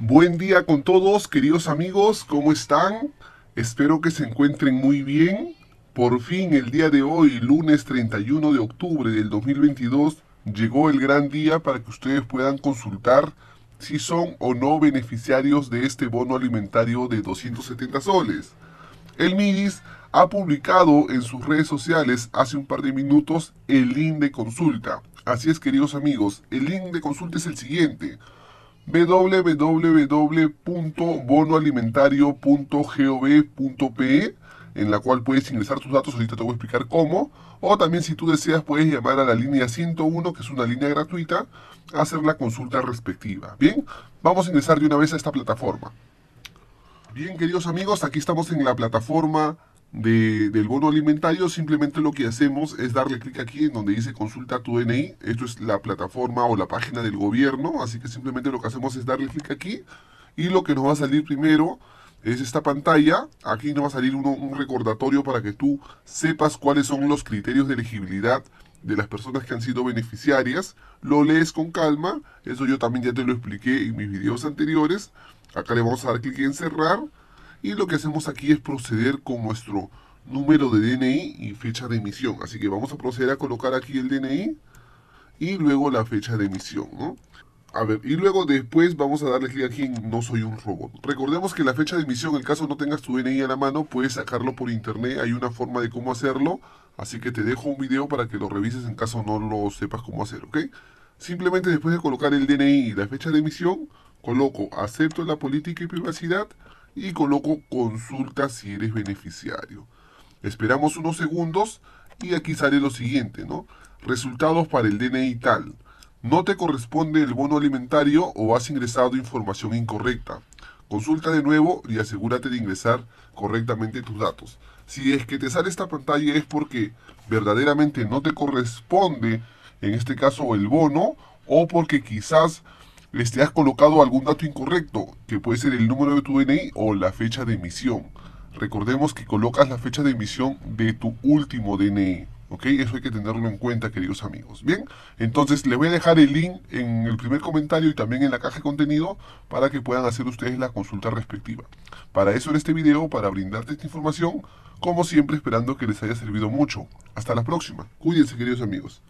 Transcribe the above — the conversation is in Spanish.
Buen día con todos, queridos amigos, ¿cómo están? Espero que se encuentren muy bien. Por fin, el día de hoy, lunes 31 de octubre del 2022, llegó el gran día para que ustedes puedan consultar si son o no beneficiarios de este bono alimentario de 270 soles. El MIDIS ha publicado en sus redes sociales hace un par de minutos el link de consulta. Así es, queridos amigos, el link de consulta es el siguiente www.bonoalimentario.gov.pe en la cual puedes ingresar tus datos, ahorita te voy a explicar cómo, o también si tú deseas puedes llamar a la línea 101, que es una línea gratuita, a hacer la consulta respectiva. Bien, vamos a ingresar de una vez a esta plataforma. Bien, queridos amigos, aquí estamos en la plataforma del bono alimentario, simplemente lo que hacemos es darle clic aquí en donde dice consulta tu DNI. Esto es la plataforma o la página del gobierno, así que simplemente lo que hacemos es darle clic aquí y lo que nos va a salir primero es esta pantalla. Aquí nos va a salir un recordatorio para que tú sepas cuáles son los criterios de elegibilidad de las personas que han sido beneficiarias. Lo lees con calma, eso yo también ya te lo expliqué en mis videos anteriores. Acá le vamos a dar clic en cerrar y lo que hacemos aquí es proceder con nuestro número de DNI y fecha de emisión. Así que vamos a proceder a colocar aquí el DNI y luego la fecha de emisión, A ver, y luego después vamos a darle clic aquí en No soy un robot. Recordemos que la fecha de emisión, en caso no tengas tu DNI a la mano, puedes sacarlo por internet, hay una forma de cómo hacerlo, así que te dejo un video para que lo revises en caso no lo sepas cómo hacer, ¿ok? Simplemente después de colocar el DNI y la fecha de emisión, coloco Acepto la política y privacidad y coloco consulta si eres beneficiario. Esperamos unos segundos y aquí sale lo siguiente, ¿no? Resultados para el DNI tal. No te corresponde el bono alimentario o has ingresado información incorrecta. Consulta de nuevo y asegúrate de ingresar correctamente tus datos. Si es que te sale esta pantalla es porque verdaderamente no te corresponde, en este caso el bono, o porque quizás les te has colocado algún dato incorrecto que puede ser el número de tu DNI o la fecha de emisión. Recordemos que colocas la fecha de emisión de tu último DNI. ¿Ok? Eso hay que tenerlo en cuenta, queridos amigos. Bien, entonces le voy a dejar el link en el primer comentario y también en la caja de contenido para que puedan hacer ustedes la consulta respectiva. Para eso era este video, para brindarte esta información, como siempre esperando que les haya servido mucho. Hasta la próxima. Cuídense, queridos amigos.